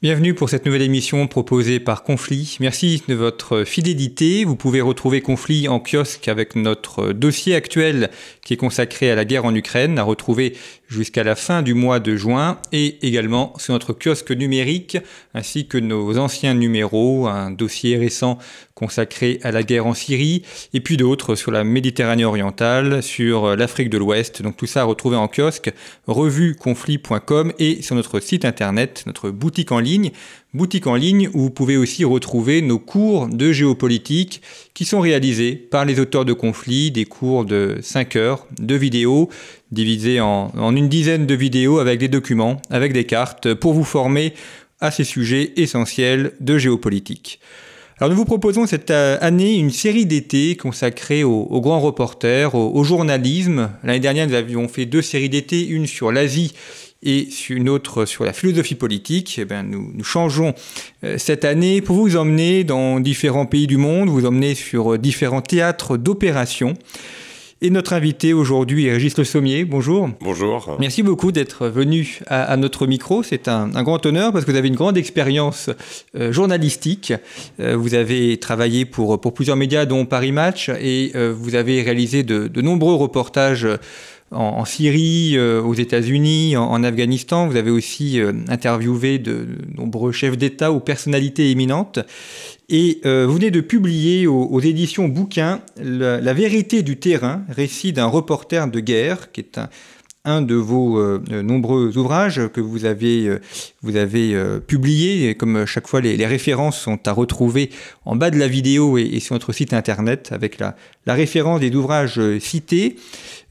Bienvenue pour cette nouvelle émission proposée par Conflit. Merci de votre fidélité. Vous pouvez retrouver Conflit en kiosque avec notre dossier actuel qui est consacré à la guerre en Ukraine, à retrouver jusqu'à la fin du mois de juin, et également sur notre kiosque numérique, ainsi que nos anciens numéros, un dossier récent consacré à la guerre en Syrie, et puis d'autres sur la Méditerranée orientale, sur l'Afrique de l'Ouest. Donc tout ça à retrouver en kiosque, revueconflit.com et sur notre site internet, notre boutique en ligne boutique en ligne où vous pouvez aussi retrouver nos cours de géopolitique qui sont réalisés par les auteurs de conflits, des cours de 5 heures de vidéos divisés en, une dizaine de vidéos avec des documents, avec des cartes pour vous former à ces sujets essentiels de géopolitique. Alors nous vous proposons cette euh, année une série d'été consacrée aux, grands reporters, au journalisme. L'année dernière, nous avions fait deux séries d'été, une sur l'Asie et une autre sur la philosophie politique. Eh ben, nous, changeons euh, cette année pour vous emmener dans différents pays du monde, vous emmener sur euh, différents théâtres d'opérations. Et notre invité aujourd'hui est Régis Le Sommier. Bonjour. Bonjour. Merci beaucoup d'être venu à, notre micro. C'est un, grand honneur parce que vous avez une grande expérience euh, journalistique. vous avez travaillé pour, pour plusieurs médias, dont Paris Match, et vous avez réalisé de, de nombreux reportages en, Syrie, euh, aux États-Unis, en, Afghanistan. Vous avez aussi euh, interviewé de, nombreux chefs d'État ou personnalités éminentes. Et euh, vous venez de publier aux, éditions Bouquin la, vérité du terrain, récit d'un reporter de guerre, qui est un, de vos nombreux ouvrages que vous avez, vous avez publié. Et comme chaque fois, les, références sont à retrouver en bas de la vidéo et, sur notre site internet avec la, la référence des ouvrages cités.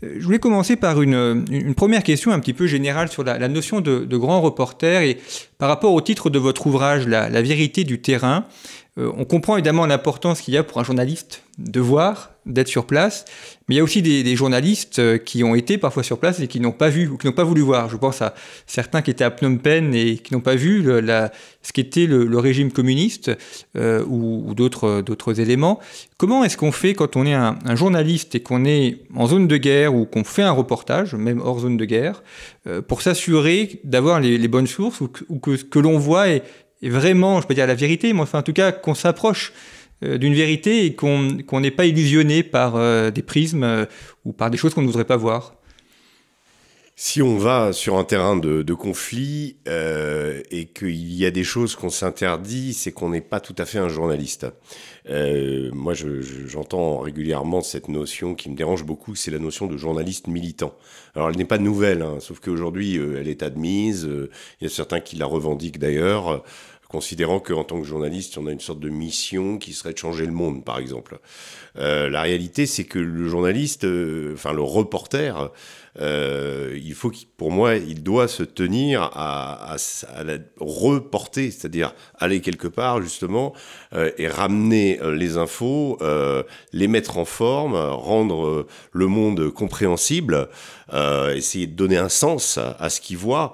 Je voulais commencer par une, première question un petit peu générale sur la, notion de, grand reporter et par rapport au titre de votre ouvrage, la vérité du terrain. Euh, on comprend évidemment l'importance qu'il y a pour un journaliste de voir, d'être sur place, mais il y a aussi des, journalistes euh, qui ont été parfois sur place et qui n'ont pas vu ou qui n'ont pas voulu voir. Je pense à certains qui étaient à Phnom Penh et qui n'ont pas vu ce qu'était le, le, régime communiste euh, ou, d'autres éléments. Comment est-ce qu'on fait quand on est un, journaliste et qu'on est en zone de guerre ou qu'on fait un reportage, même hors zone de guerre, pour s'assurer d'avoir les, bonnes sources ou que, ou que ce que l'on voit est, vraiment, je peux dire la vérité, mais enfin en tout cas qu'on s'approche euh, d'une vérité et qu'on n'est pas illusionné par euh, des prismes euh, ou par des choses qu'on ne voudrait pas voir. Si on va sur un terrain de, conflit euh, et qu'il y a des choses qu'on s'interdit, c'est qu'on n'est pas tout à fait un journaliste. Euh, moi, j'entends régulièrement cette notion qui me dérange beaucoup, c'est la notion de journaliste militant. Alors, elle n'est pas nouvelle, hein, sauf qu'aujourd'hui, euh, elle est admise. Il y a certains qui la revendiquent d'ailleurs considérant qu'en tant que journaliste, on a une sorte de mission qui serait de changer le monde, par exemple. la réalité, c'est que le journaliste, enfin le reporter, euh, il faut, pour moi, il doit se tenir à, la reporter, c'est-à-dire aller quelque part justement euh, et ramener euh, les infos, les mettre en forme, rendre le monde compréhensible, essayer de donner un sens à ce qu'il voit,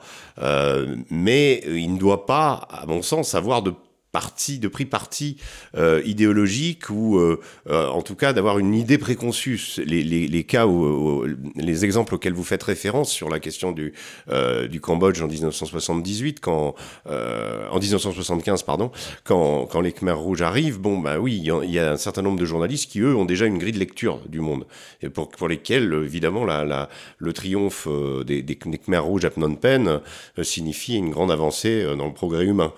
mais il ne doit pas, à mon sens, avoir de parti, de pris parti euh, idéologique ou euh, euh, en tout cas d'avoir une idée préconçue. Les, les, les cas, où, les exemples auxquels vous faites référence sur la question du, du Cambodge en 1978, quand en 1975 pardon, quand, quand les Khmers rouges arrivent, bon bah oui, il y, a un certain nombre de journalistes qui eux ont déjà une grille de lecture du monde et pour, pour lesquels évidemment la, la, le triomphe des, des, Khmers rouges à Phnom Penh signifie une grande avancée dans le progrès humain.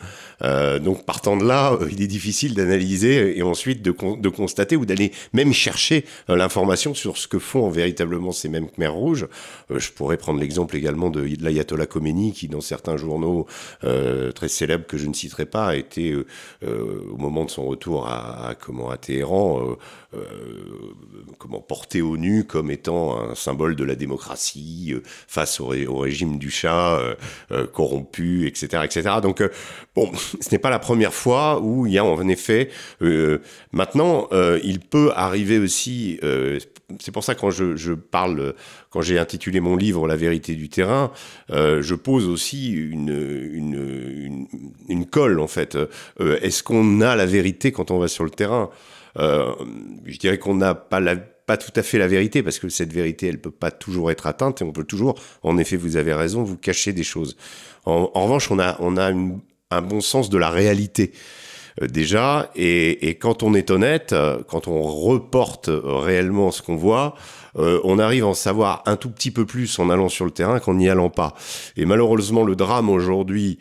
donc par de là, euh, il est difficile d'analyser euh, et ensuite de, de constater ou d'aller même chercher euh, l'information sur ce que font véritablement ces mêmes Khmer rouges. je pourrais prendre l'exemple également de, l'ayatollah Khomeini qui, dans certains journaux très célèbres que je ne citerai pas, a été au moment de son retour à, comment à Téhéran, comment porté au nu comme étant un symbole de la démocratie face au, au régime du chat corrompu, etc., etc. Donc Bon, ce n'est pas la première fois où il y a en effet. Euh, maintenant, euh, il peut arriver aussi. Euh, c'est pour ça quand je, je parle, quand j'ai intitulé mon livre La vérité du terrain, je pose aussi une, une, une, une colle en fait. Est-ce qu'on a la vérité quand on va sur le terrain Je dirais qu'on n'a pas la pas tout à fait la vérité, parce que cette vérité, elle peut pas toujours être atteinte, et on peut toujours, en effet, vous avez raison, vous cacher des choses. En, en revanche, on a, on a une, un bon sens de la réalité euh, déjà. Et, quand on est honnête, euh, quand on reporte euh, réellement ce qu'on voit, on arrive à en savoir un tout petit peu plus en allant sur le terrain qu'en n'y allant pas. Et malheureusement, le drame aujourd'hui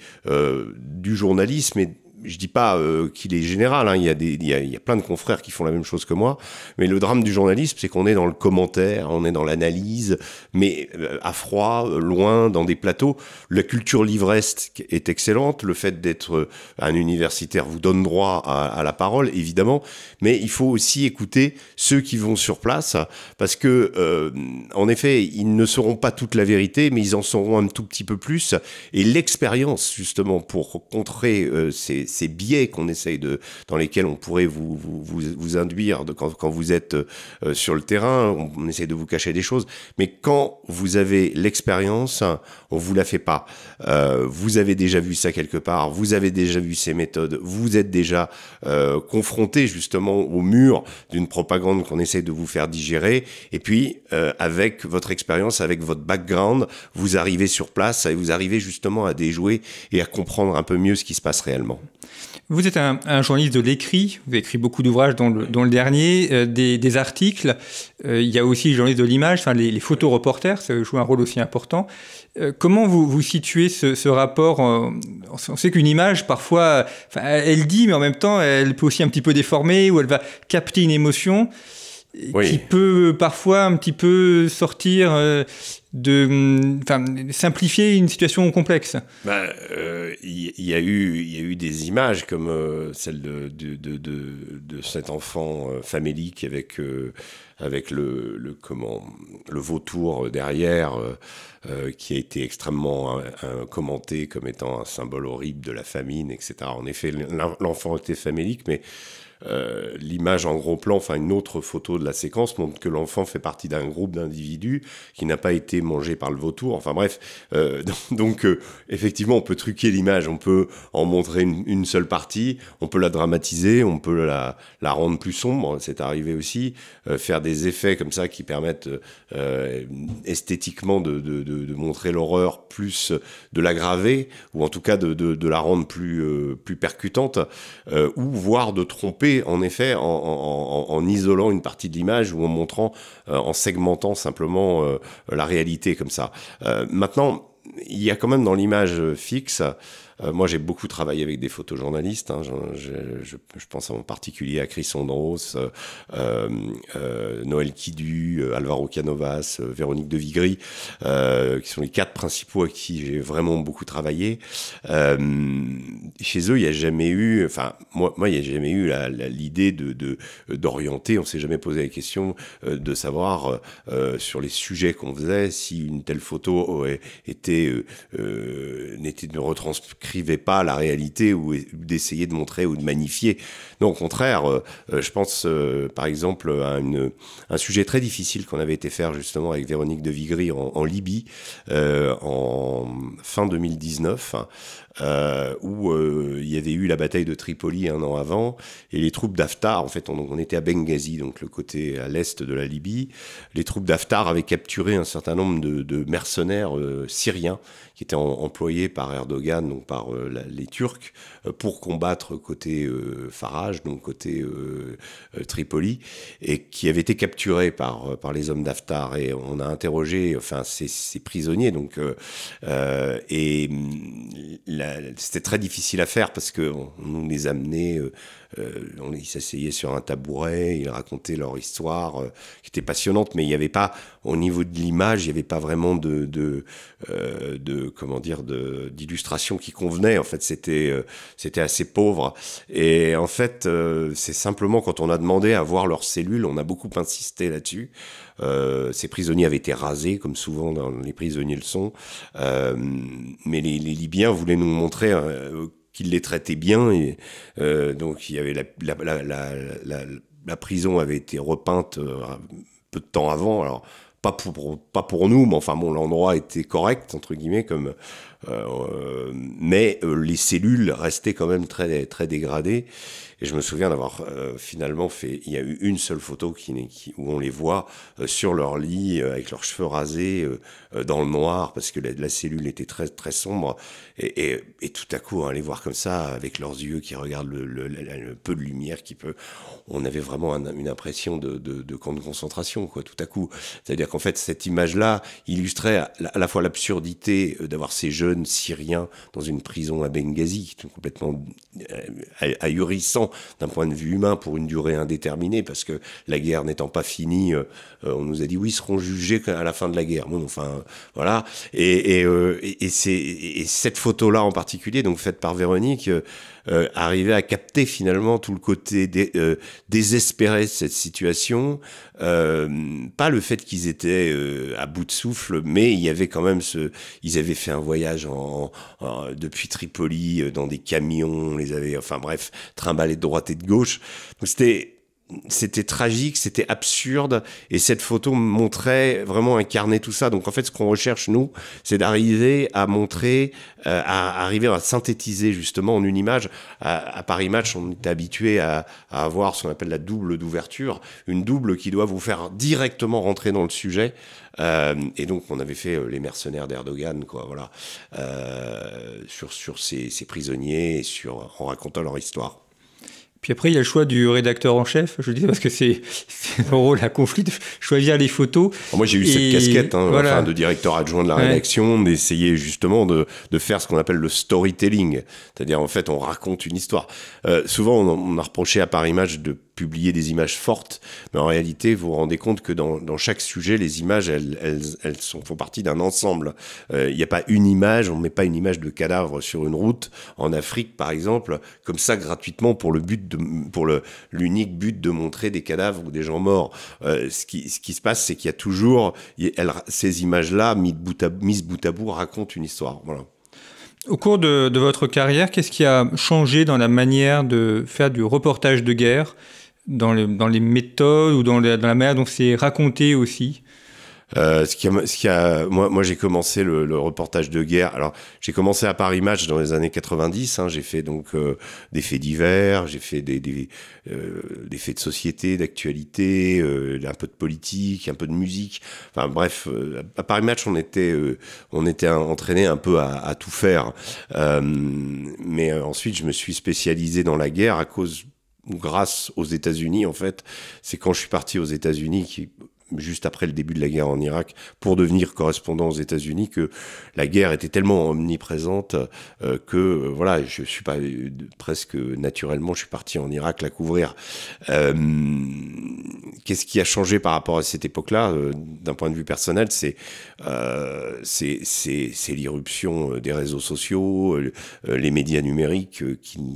du journalisme est je dis pas euh, qu'il est général. Hein, il y a des, il y a, plein de confrères qui font la même chose que moi. Mais le drame du journalisme, c'est qu'on est dans le commentaire, on est dans l'analyse, mais euh, à froid, loin, dans des plateaux. La culture livreste est excellente. Le fait d'être euh, un universitaire vous donne droit à, la parole, évidemment. Mais il faut aussi écouter ceux qui vont sur place, parce que, en effet, ils ne sauront pas toute la vérité, mais ils en sauront un tout petit peu plus. Et l'expérience, justement, pour contrer ces ces biais qu'on essaye de, dans lesquels on pourrait vous, vous, vous, induire de, quand, quand, vous êtes euh, sur le terrain, on, essaie de vous cacher des choses. Mais quand vous avez l'expérience, on vous la fait pas. Euh, vous avez déjà vu ça quelque part, vous avez déjà vu ces méthodes, vous êtes déjà euh, confronté justement au mur d'une propagande qu'on essaye de vous faire digérer. Et puis, avec votre expérience, avec votre background, vous arrivez sur place et vous arrivez justement à déjouer et à comprendre un peu mieux ce qui se passe réellement. Vous êtes un, journaliste de l'écrit, vous avez écrit beaucoup d'ouvrages, dont le, dernier, euh, des, articles. Euh, il y a aussi les journalistes de l'image, enfin, les, les photoreporters, ça joue un rôle aussi important. Euh, comment vous, vous situez ce rapport On sait qu'une image, parfois, elle dit, mais en même temps, elle peut aussi un petit peu déformer ou elle va capter une émotion qui peut euh, parfois un petit peu sortir euh, de, hum, enfin, simplifier une situation complexe. Il bah, euh, y, a eu, il y a eu des images comme celle de de, de, de, cet enfant famélique avec avec le, le, comment le vautour derrière qui a été extrêmement commenté comme étant un symbole horrible de la famine, etc. En effet, l'enfant était famélique, mais euh, l'image en gros plan, enfin une autre photo de la séquence montre que l'enfant fait partie d'un groupe d'individus qui n'a pas été mangé par le vautour. Enfin bref, euh, donc euh, effectivement, on peut truquer l'image, on peut en montrer une, seule partie, on peut la dramatiser, on peut la, la rendre plus sombre, c'est arrivé aussi, faire des effets comme ça qui permettent esthétiquement de, de, de, montrer l'horreur plus de l'aggraver ou en tout cas de, la rendre plus, plus percutante ou voire de tromper en effet en, isolant une partie de l'image ou en montrant, euh, en segmentant simplement euh, la réalité comme ça. Euh, maintenant, il y a quand même dans l'image fixe euh, moi, j'ai beaucoup travaillé avec des photojournalistes. Hein. Je, je, je, pense en particulier à Chris Andros, euh, euh, euh Noël Kidu, euh, Alvaro Canovas, Véronique de Vigry, qui sont les quatre principaux à qui j'ai vraiment beaucoup travaillé. chez eux, il n'y a jamais eu, enfin, moi, moi il n'y a jamais eu l'idée de d'orienter. On s'est jamais posé la question de savoir sur les sujets qu'on faisait si une telle photo était n'était de retranscrire écrivait pas la réalité ou d'essayer de montrer ou de magnifier. Non, au contraire, euh, euh, je pense euh, par exemple à un sujet très difficile qu'on avait été faire justement avec Véronique de Vigry en, Libye en fin 2019. Euh, où euh, il y avait eu la bataille de Tripoli un an avant, et les troupes d'Aftar, en fait, on, on, était à Benghazi, donc le côté à l'est de la Libye, les troupes d'Aftar avaient capturé un certain nombre de, mercenaires euh, syriens qui étaient employés par Erdogan, donc par les Turcs, pour combattre côté Farage, donc côté Tripoli, et qui avaient été capturés par, par les hommes d'Aftar Et on a interrogé enfin, ces, ces prisonniers, donc, et mm, la c'était très difficile à faire parce qu'on euh, euh, on les amenait, on, ils s'asseyaient sur un tabouret, ils racontaient leur histoire euh, qui était passionnante, mais il n'y avait pas, au niveau de l'image, il n'y avait pas vraiment de, de, comment dire, d'illustration qui convenait. En fait, c'était c'était assez pauvre. Et en fait, c'est simplement quand on a demandé à voir leurs cellules, on a beaucoup insisté là-dessus. Euh, ces prisonniers avaient été rasés, comme souvent dans les prisonniers le sont. Euh, mais les, Libyens voulaient nous montrer euh, qu'ils les traitaient bien. Et, donc il y avait la, prison avait été repeinte peu de temps avant. Alors pas pour, pas pour nous, mais enfin bon, l'endroit était correct, entre guillemets, comme euh, mais euh, les cellules restaient quand même très, très dégradées. Et je me souviens d'avoir euh, finalement fait. Il y a eu une seule photo qui, où on les voit sur leur lit, avec leurs cheveux rasés, dans le noir, parce que la, cellule était très, très sombre. Et, tout à coup, hein, les voir comme ça, avec leurs yeux qui regardent le, peu de lumière qui peut. On avait vraiment une impression de, camp de concentration, quoi, tout à coup. C'est-à-dire qu'en fait, cette image-là illustrait à la fois l'absurdité d'avoir ces jeunes Syrien dans une prison à Benghazi, complètement euh, ahurissant d'un point de vue humain pour une durée indéterminée, parce que la guerre n'étant pas finie, euh, on nous a dit oui, ils seront jugés à la fin de la guerre. Bon, enfin, voilà. Et, et, euh, cette photo-là en particulier, donc faite par Véronique, arrivait à capter finalement tout le côté désespéré de cette situation. pas le fait qu'ils étaient à bout de souffle, mais il y avait quand même ce, ils avaient fait un voyage depuis Tripoli euh, dans des camions, on les avait, enfin bref, trimballés de droite et de gauche. Donc c'était c'était tragique, c'était absurde, et cette photo montrait vraiment incarner tout ça. Donc en fait, ce qu'on recherche nous, c'est d'arriver à montrer, euh, à, arriver à synthétiser justement en une image. À, Paris Match, on est habitué à, à avoir ce qu'on appelle la double d'ouverture, une double qui doit vous faire directement rentrer dans le sujet. Euh, et donc, on avait fait euh, les mercenaires d'Erdogan, quoi, voilà, sur, sur ces, prisonniers, sur, en racontant leur histoire. Puis après, il y a le choix du rédacteur en chef, je dis, parce que c'est en gros la conflit de choisir les photos. moi, j'ai eu cette casquette hein, de directeur adjoint de la rédaction, d'essayer justement de, de, faire ce qu'on appelle le storytelling. C'est-à-dire, en fait, on raconte une histoire. Euh, souvent, on, on a reproché à Paris Match de publier des images fortes, mais en réalité, vous vous rendez compte que dans, dans chaque sujet, les images, elles, elles, elles sont, font partie d'un ensemble. Euh, il n'y a pas une image, on ne met pas une image de cadavre sur une route en Afrique, par exemple, comme ça gratuitement pour le but de, pour le l'unique but de montrer des cadavres ou des gens morts. Euh, ce, qui, ce qui se passe, c'est qu'il y a toujours ces images-là mises bout, à, bout racontent une histoire. Voilà. Au cours de, de votre carrière, qu'est-ce qui a changé dans la manière de faire du reportage de guerre dans, les dans les méthodes ou dans, dans la manière dont c'est raconté aussi euh, ce qui a, ce qui a, moi, moi j'ai commencé le, le, reportage de guerre. Alors, j'ai commencé à Paris Match dans les années 90. Hein, j'ai fait donc euh, des faits divers, j'ai fait des, des, euh, des, faits de société, d'actualité, euh, un peu de politique, un peu de musique. Enfin bref, à Paris Match, on était, on était entraîné un peu à, à tout faire. mais ensuite, je me suis spécialisé dans la guerre à cause grâce aux États-Unis, en fait, c'est quand je suis parti aux États-Unis qui juste après le début de la guerre en Irak pour devenir correspondant aux États-Unis que la guerre était tellement omniprésente euh, que euh, voilà, je suis pas euh, presque naturellement, je suis parti en Irak la couvrir. Qu'est-ce qui a changé par rapport à cette époque-là, d'un point de vue personnel, c'est c'est l'irruption des réseaux sociaux, les médias numériques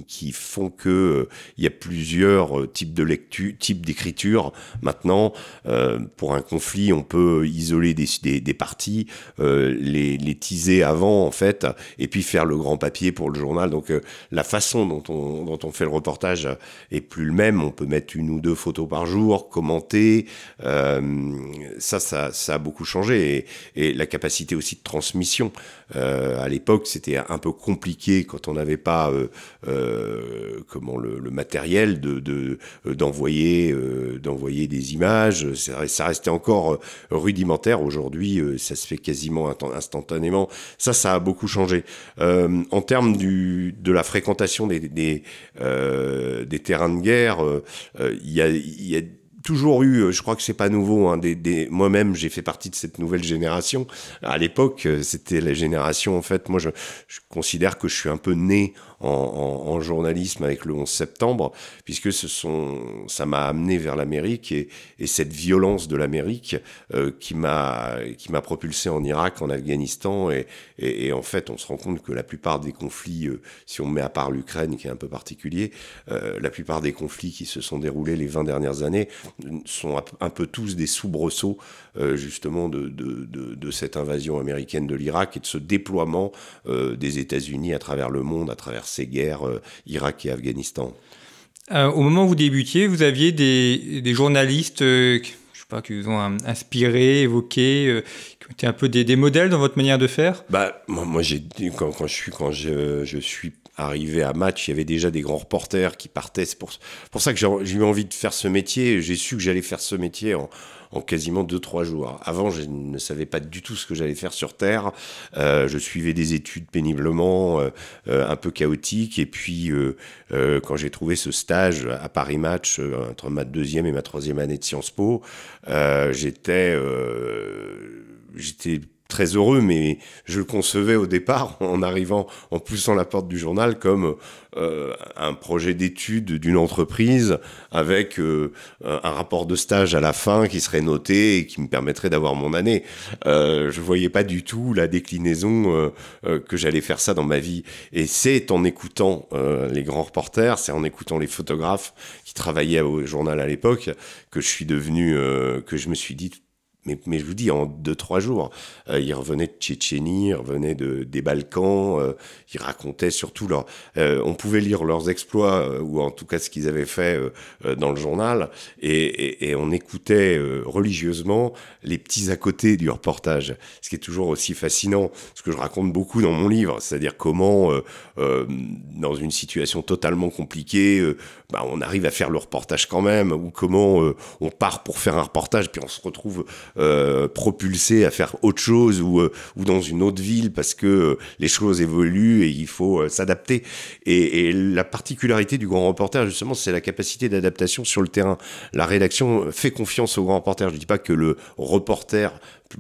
qui, font que il y a plusieurs types de lecture, types d'écriture maintenant pour un conflit, on peut isoler des, parties, euh, les, teaser avant, en fait, et puis faire le grand papier pour le journal. Donc, euh, la façon dont on, fait le reportage est plus le même. On peut mettre une ou deux photos par jour, commenter. Euh, ça, ça, a beaucoup changé. et la capacité aussi de transmission. Euh, à l'époque, c'était un peu compliqué quand on n'avait pas euh, euh comment le, le, matériel de d'envoyer euh, d'envoyer des images. Ça, restait encore rudimentaire. Aujourd'hui, ça se fait quasiment instantanément. Ça, ça a beaucoup changé. en termes du, de la fréquentation des, des, des terrains de guerre, il y a, y a toujours eu, euh, je crois que c'est pas nouveau, hein, des, moi-même j'ai fait partie de cette nouvelle génération. À l'époque, euh, c'était la génération, en fait, moi je, je considère que je suis un peu né en, journalisme avec le 11 septembre, puisque ce sont, ça m'a amené vers l'Amérique et, cette violence de l'Amérique euh, qui m'a qui m'a propulsé en Irak, en Afghanistan et, et, en fait on se rend compte que la plupart des conflits, euh, si on met à part l'Ukraine qui est un peu particulier, euh, la plupart des conflits qui se sont déroulés les 20 dernières années sont un peu tous des soubresauts euh, justement de, cette invasion américaine de l'Irak et de ce déploiement euh, des États-Unis à travers le monde, à travers ces guerres euh, Irak et Afghanistan Au moment où vous débutiez, vous aviez des, des journalistes pas, qui vous ont inspiré, évoqué, qui ont un peu des, modèles dans votre manière de faire bah, Moi, j'ai, quand, quand, je suis, quand je, suis arrivé à Match, il y avait déjà des grands reporters qui partaient. C'est pour, pour ça que j'ai, eu envie de faire ce métier. J'ai su que j'allais faire ce métier en, en quasiment 2-3 jours. Avant, je ne savais pas du tout ce que j'allais faire sur Terre. Euh, je suivais des études péniblement, euh, euh, un peu chaotiques. Et puis, quand j'ai trouvé ce stage à Paris Match, entre ma deuxième et ma troisième année de Sciences Po, j'étais j'étais très heureux, mais je le concevais au départ en arrivant, en poussant la porte du journal comme euh, un projet d'étude d'une entreprise avec euh, un rapport de stage à la fin qui serait noté et qui me permettrait d'avoir mon année. Euh, je voyais pas du tout la déclinaison que j'allais faire ça dans ma vie. Et c'est en écoutant les grands reporters, c'est en écoutant les photographes qui travaillaient au journal à l'époque que je suis devenu, que je me suis dit mais, je vous dis, en deux, trois jours. Euh, ils revenaient de Tchétchénie, ils revenaient de, des Balkans, euh, ils racontaient surtout leur... Euh, on pouvait lire leurs exploits, ou en tout cas ce qu'ils avaient fait dans le journal, et on écoutait religieusement les petits à côté du reportage, ce qui est toujours aussi fascinant, ce que je raconte beaucoup dans mon livre, c'est-à-dire comment, dans une situation totalement compliquée, bah, on arrive à faire le reportage quand même, ou comment euh, on part pour faire un reportage, puis on se retrouve euh, propulsé à faire autre chose, ou, euh, ou dans une autre ville, parce que les choses évoluent et il faut s'adapter. Et, la particularité du grand reporter, justement, c'est la capacité d'adaptation sur le terrain. La rédaction fait confiance au grand reporter. Je ne dis pas que le reporter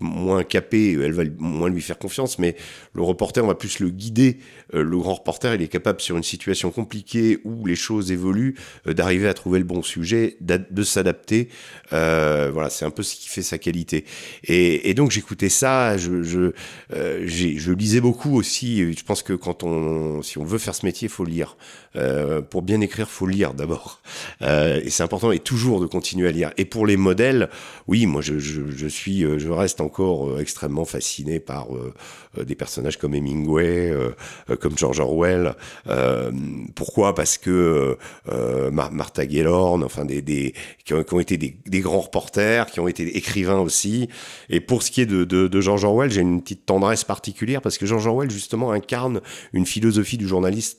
moins capé, elle va moins lui faire confiance, mais le reporter, on va plus le guider. Euh, le grand reporter, il est capable, sur une situation compliquée où les choses évoluent, euh, d'arriver à trouver le bon sujet, de s'adapter. Euh, voilà, c'est un peu ce qui fait sa qualité. Et, donc j'écoutais ça, je, je, lisais beaucoup aussi. Je pense que quand on, si on veut faire ce métier, il faut lire. pour bien écrire, il faut lire d'abord. et c'est important, et toujours de continuer à lire. Et pour les modèles, oui, moi je, je suis, je reste encore euh, extrêmement fasciné par euh, euh, des personnages comme Hemingway, comme George Orwell. pourquoi Parce que Martha Gellhorn, enfin des, qui, ont, été des, grands reporters, qui ont été écrivains aussi. Et pour ce qui est de, de, de George Orwell, j'ai une petite tendresse particulière parce que George Orwell justement incarne une philosophie du journaliste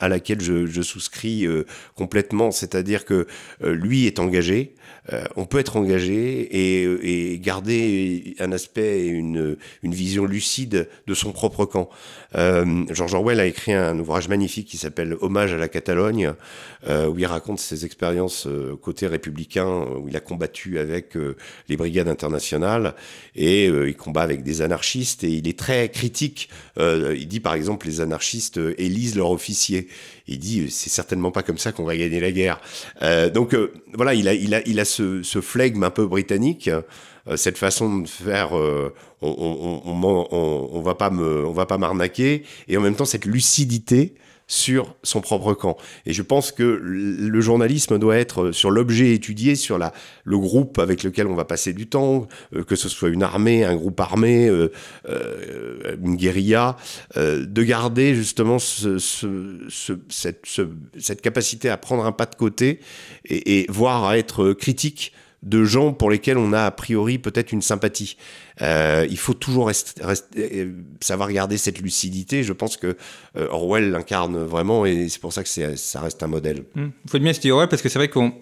à laquelle je, souscris euh, complètement, c'est-à-dire que euh, lui est engagé, euh, on peut être engagé et, garder un aspect et une, vision lucide de son propre camp. George Orwell a écrit un ouvrage magnifique qui s'appelle Hommage à la Catalogne, où il raconte ses expériences côté républicain, où il a combattu avec les brigades internationales et il combat avec des anarchistes et il est très critique. il dit par exemple les anarchistes élisent leur office il dit euh, c'est certainement pas comme ça qu'on va gagner la guerre. Euh, donc euh, voilà, il a, ce, flegme un peu britannique, cette façon de faire. on, on, va pas me, on va pas m'arnaquer, et en même temps cette lucidité sur son propre camp. Et je pense que le journalisme doit être euh, sur l'objet étudié, sur le groupe avec lequel on va passer du temps, euh, que ce soit une armée, un groupe armé, euh, une guérilla, de garder justement cette, capacité à prendre un pas de côté et, et voire à être critique de gens pour lesquels on a a priori peut-être une sympathie. Euh, il faut toujours euh, savoir garder cette lucidité. Je pense que euh, Orwell l'incarne vraiment et c'est pour ça que ça reste un modèle. Il mmh. faut bien se dire Orwell parce que c'est vrai qu'il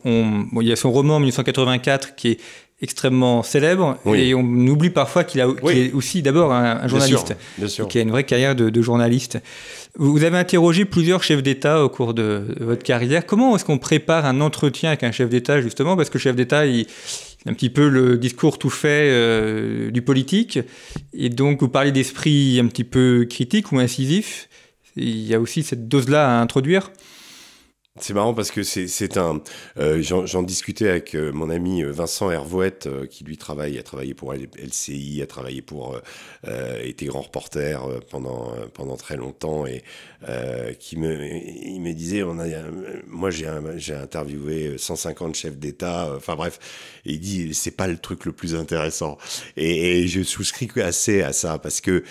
y a son roman 1984 qui est extrêmement célèbre et on oublie parfois qu'il a est aussi d'abord un, journaliste qui a une vraie carrière de, journaliste. Vous avez interrogé plusieurs chefs d'État au cours de votre carrière. Comment est-ce qu'on prépare un entretien avec un chef d'État justement Parce que le chef d'État, il, un petit peu le discours tout fait euh, du politique. Et donc, vous parlez d'esprit un petit peu critique ou incisif. Il y a aussi cette dose-là à introduire. C'est marrant parce que c'est un. Euh, j'en discutais avec euh, mon ami euh, Vincent Hervouette, qui lui travaille, a travaillé pour LCI, a travaillé pour. était grand reporter pendant, pendant très longtemps et qui me, il me disait on a, moi j'ai interviewé 150 chefs d'État, enfin bref, il dit c'est pas le truc le plus intéressant. Et, et, je souscris assez à ça parce que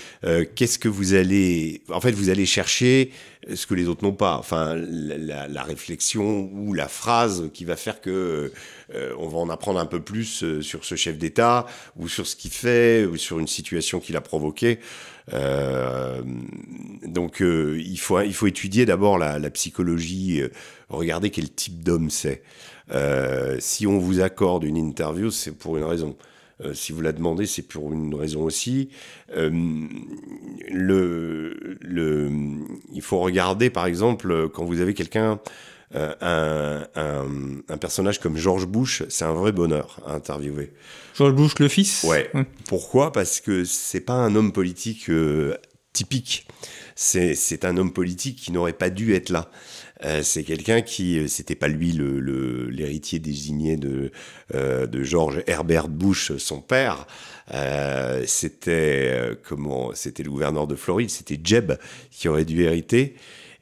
qu'est-ce que vous allez. En fait, vous allez chercher ce que les autres n'ont pas. Enfin, la, réflexion ou la phrase qui va faire que euh, on va en apprendre un peu plus euh, sur ce chef d'État ou sur ce qu'il fait ou sur une situation qu'il a provoquée. Euh, donc, il, faut, il faut étudier d'abord la, la, psychologie, regarder quel type d'homme c'est. si on vous accorde une interview, c'est pour une raison. Euh, si vous la demandez, c'est pour une raison aussi. Euh, le, le, il faut regarder, par exemple, quand vous avez quelqu'un, euh, un, un, personnage comme George Bush, c'est un vrai bonheur à interviewer. George Bush, le fils Ouais. Pourquoi Parce que c'est pas un homme politique typique. C'est un homme politique qui n'aurait pas dû être là. Euh, c'est quelqu'un qui, euh, c'était pas lui l'héritier désigné euh, de, George Herbert Bush, son père. c'était comment C'était le gouverneur de Floride, c'était Jeb qui aurait dû hériter.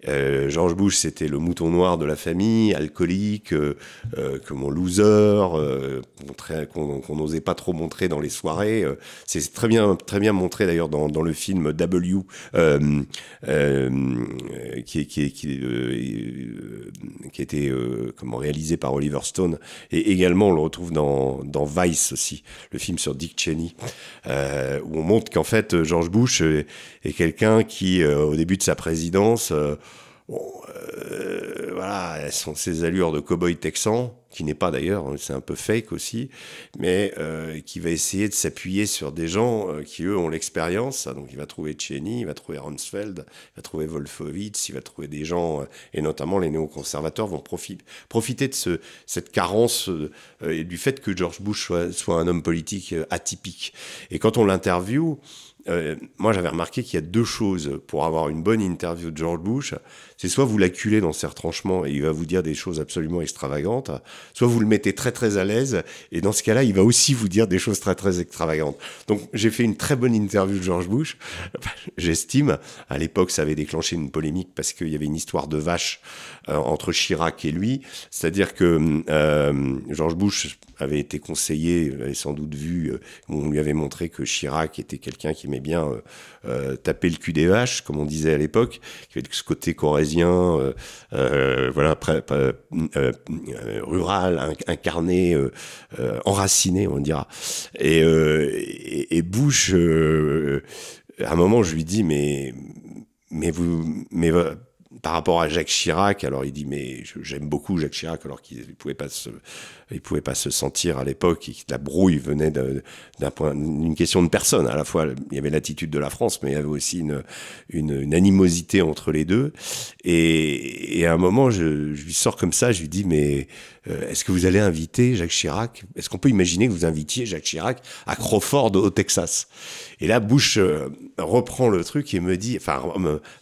Euh, George Bush, c'était le mouton noir de la famille, alcoolique, euh, euh, que mon loser, euh, qu'on n'osait pas trop montrer dans les soirées. Euh, c'est très bien, très bien montré d'ailleurs dans, le film W, qui, qui, qui, qui, comment, réalisé par Oliver Stone. Et également, on le retrouve dans, dans Vice aussi, le film sur Dick Cheney, où on montre qu'en fait, George Bush est quelqu'un qui, au début de sa présidence, Bon, euh, voilà, elles sont ces allures de cow-boy texan, qui n'est pas d'ailleurs, hein, c'est un peu fake aussi, mais euh, qui va essayer de s'appuyer sur des gens euh, qui, eux, ont l'expérience. Hein. Donc, il va trouver Cheney, il va trouver Rumsfeld, il va trouver Wolfowitz, il va trouver des gens, et notamment les néoconservateurs vont profiter de ce, cette carence et du fait que George Bush soit, soit un homme politique atypique. Et quand on l'interviewe, euh, moi j'avais remarqué qu'il y a deux choses pour avoir une bonne interview de George Bush. C'est soit vous l'acculez dans ses retranchements et il va vous dire des choses absolument extravagantes, soit vous le mettez très très à l'aise et dans ce cas-là, il va aussi vous dire des choses très très extravagantes. Donc j'ai fait une très bonne interview de George Bush, bah, j'estime. À l'époque, ça avait déclenché une polémique parce qu'il y avait une histoire de vache euh, entre Chirac et lui. C'est-à-dire que euh, George Bush avait été conseillé, avait sans doute vu, on lui avait montré que Chirac était quelqu'un qui mais bien euh, euh, taper le cul des vaches, comme on disait à l'époque, qui avait ce côté corésien, euh, voilà, pré, rural, incarné, enraciné, on dira. Et, et, Bush, à un moment, je lui dis, mais, mais vous, mais par rapport à Jacques Chirac, alors il dit mais j'aime beaucoup Jacques Chirac alors qu'il ne pouvait pas se, ils pouvait pas se sentir à l'époque, la brouille venait d'un point, d'une question de personne. À la fois, il y avait l'attitude de la France, mais il y avait aussi une, animosité entre les deux. Et, à un moment, je, lui sors comme ça, je lui dis, mais euh, est-ce que vous allez inviter Jacques Chirac Est-ce qu'on peut imaginer que vous invitiez Jacques Chirac à Crawford au Texas Et là, Bush euh, reprend le truc et me dit, enfin,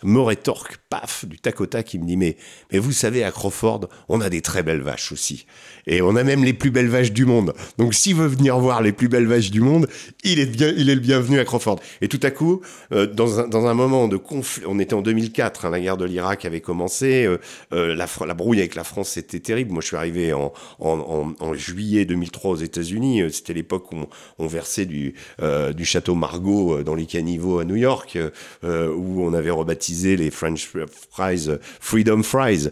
me, rétorque, paf, du tac au tac, il me dit, mais, mais vous savez, à Crawford, on a des très belles vaches aussi. Et on a même les plus belles vaches du monde. Donc s'il veut venir voir les plus belles vaches du monde, il est, bien, il est le bienvenu à Crawford. Et tout à coup, euh, dans, un, dans un moment de conflit, on était en 2004, hein, la guerre de l'Irak avait commencé, euh, euh, la, la, brouille avec la France était terrible. Moi je suis arrivé en, en, en, juillet 2003 aux États-Unis, c'était l'époque où on, versait du, du château Margot dans les caniveaux à New York, où on avait rebaptisé les French Fries Freedom Fries.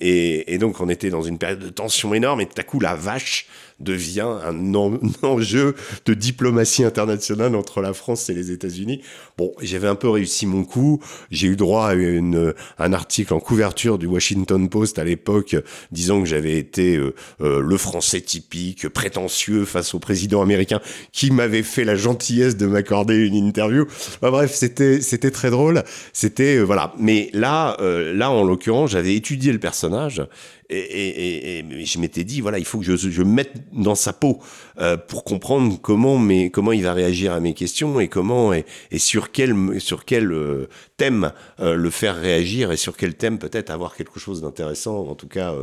Et, et donc on était dans une période de tension énorme. Et à coup, la vache devient un, enjeu de diplomatie internationale entre la France et les États-Unis. Bon, j'avais un peu réussi mon coup. J'ai eu droit à une, un article en couverture du Washington Post à l'époque disant que j'avais été euh, euh, le français typique, prétentieux face au président américain qui m'avait fait la gentillesse de m'accorder une interview. bref, c'était c'était très drôle. C'était euh, voilà. Mais là, là en l'occurrence, j'avais étudié le personnage et, et, et, et je m'étais dit voilà, il faut que je, je mette dans sa peau euh, pour comprendre comment, mais comment il va réagir à mes questions et comment et, sur quel, sur quel euh, thème euh, le faire réagir et sur quel thème peut-être avoir quelque chose d'intéressant, en tout cas,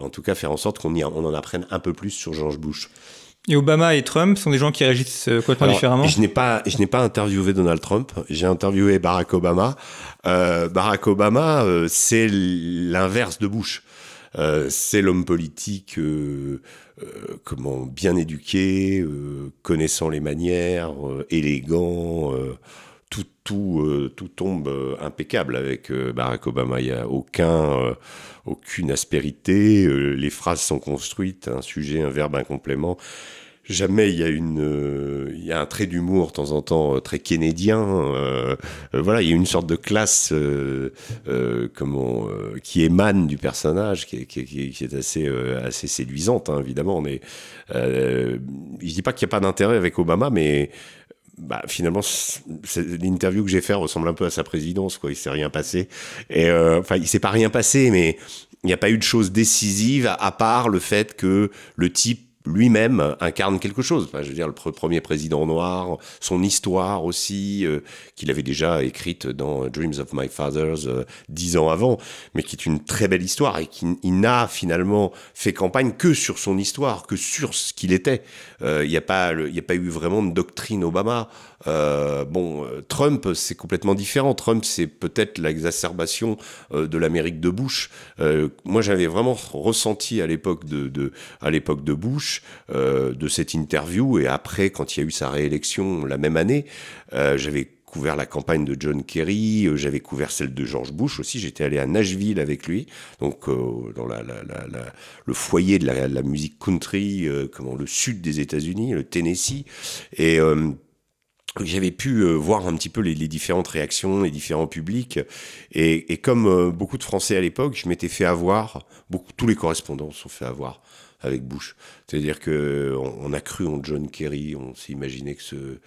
en tout cas faire en sorte qu'on on en apprenne un peu plus sur George Bush. Et Obama et Trump sont des gens qui réagissent complètement différemment. Je n'ai pas, je n'ai pas interviewé Donald Trump. J'ai interviewé Barack Obama. Barack Obama, c'est l'inverse de Bush. Euh, c'est l'homme politique euh, euh, comment bien éduqué, connaissant les manières, élégant. Tout, tout, tombe impeccable avec Barack Obama. Il n'y a aucun, aucune aspérité. les phrases sont construites, un sujet, un verbe, un complément jamais il y a une euh, il y a un trait d'humour de temps en temps euh, très kennédien. Euh, voilà il y a une sorte de classe comment qui émane du personnage qui, qui, qui est assez assez séduisante hein, évidemment on est je dis pas qu'il n'y a pas d'intérêt avec Obama mais bah, finalement, l'interview que j'ai fait ressemble un peu à sa présidence, quoi. Il s'est rien passé. Et enfin, il s'est pas rien passé, mais il n'y a pas eu de chose décisive à part le fait que le type lui-même incarne quelque chose. Enfin, je veux dire, le premier président noir, son histoire aussi, euh, qu'il avait déjà écrite dans Dreams of My Fathers euh, dix ans avant, mais qui est une très belle histoire et qui n'a finalement fait campagne que sur son histoire, que sur ce qu'il était. Euh, il n'y a, pas, il a pas eu vraiment de doctrine Obama. Euh, bon, euh, Trump, c'est complètement différent. Trump, c'est peut-être l'exacerbation euh, de l'Amérique de Bush. moi, j'avais vraiment ressenti à l'époque de, à l'époque de Bush, de cette interview, et après, quand il y a eu sa réélection la même année, j'avais couvert la campagne de John Kerry, j'avais couvert celle de George Bush aussi, j'étais allé à Nashville avec lui, donc dans le foyer de la, musique country, comment, le sud des États-Unis, le Tennessee, et j'avais pu euh, voir un petit peu les, différentes réactions, les différents publics. Et, comme euh, beaucoup de Français à l'époque, je m'étais fait avoir. Beaucoup, tous les correspondants se sont fait avoir avec Bush. C'est-à-dire que on, a cru en John Kerry, on s'est imaginé que ce,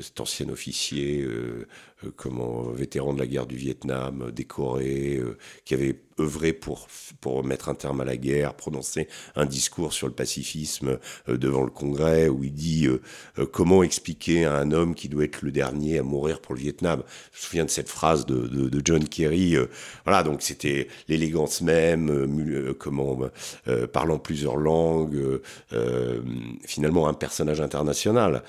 cet ancien officier, euh, euh, comment vétéran de la guerre du Vietnam, euh, décoré, qui avait œuvré pour pour mettre un terme à la guerre, prononcer un discours sur le pacifisme devant le Congrès où il dit comment expliquer à un homme qui doit être le dernier à mourir pour le Vietnam. Je me souviens de cette phrase de, de, de John Kerry. voilà, donc c'était l'élégance même, comment parlant plusieurs langues, finalement un personnage international.